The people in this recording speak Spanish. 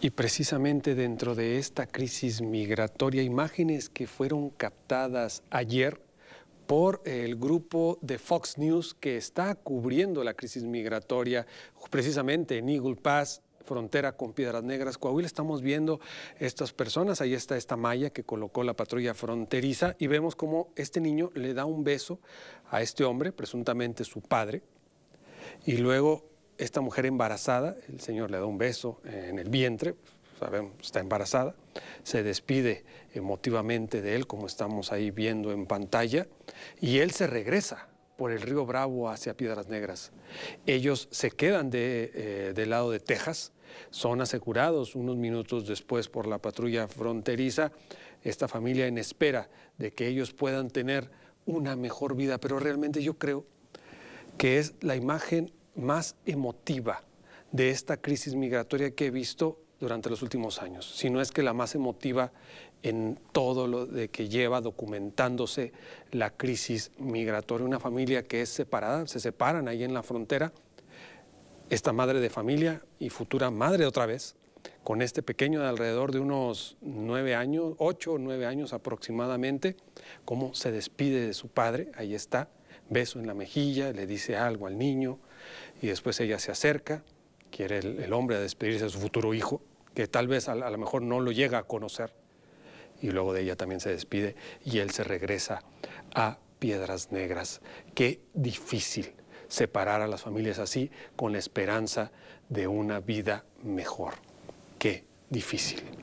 Y precisamente dentro de esta crisis migratoria, imágenes que fueron captadas ayer por el grupo de Fox News que está cubriendo la crisis migratoria precisamente en Eagle Pass, frontera con Piedras Negras, Coahuila. Estamos viendo estas personas, ahí está esta malla que colocó la patrulla fronteriza y vemos cómo este niño le da un beso a este hombre, presuntamente su padre, y luego esta mujer embarazada, el señor le da un beso eh, en el vientre, sabemos, está embarazada, se despide emotivamente de él, como estamos ahí viendo en pantalla, y él se regresa por el río Bravo hacia Piedras Negras. Ellos se quedan de, eh, del lado de Texas, son asegurados unos minutos después por la patrulla fronteriza, esta familia en espera de que ellos puedan tener una mejor vida, pero realmente yo creo que es la imagen más emotiva de esta crisis migratoria que he visto durante los últimos años, si no es que la más emotiva en todo lo de que lleva documentándose la crisis migratoria. Una familia que es separada, se separan ahí en la frontera, esta madre de familia y futura madre otra vez, con este pequeño de alrededor de unos nueve años, ocho o nueve años aproximadamente, cómo se despide de su padre, ahí está, beso en la mejilla, le dice algo al niño y después ella se acerca, quiere el, hombre a despedirse de su futuro hijo, que tal vez a, lo mejor no lo llega a conocer. Y luego de ella también se despide y él se regresa a Piedras Negras. Qué difícil separar a las familias así con la esperanza de una vida mejor. Qué difícil.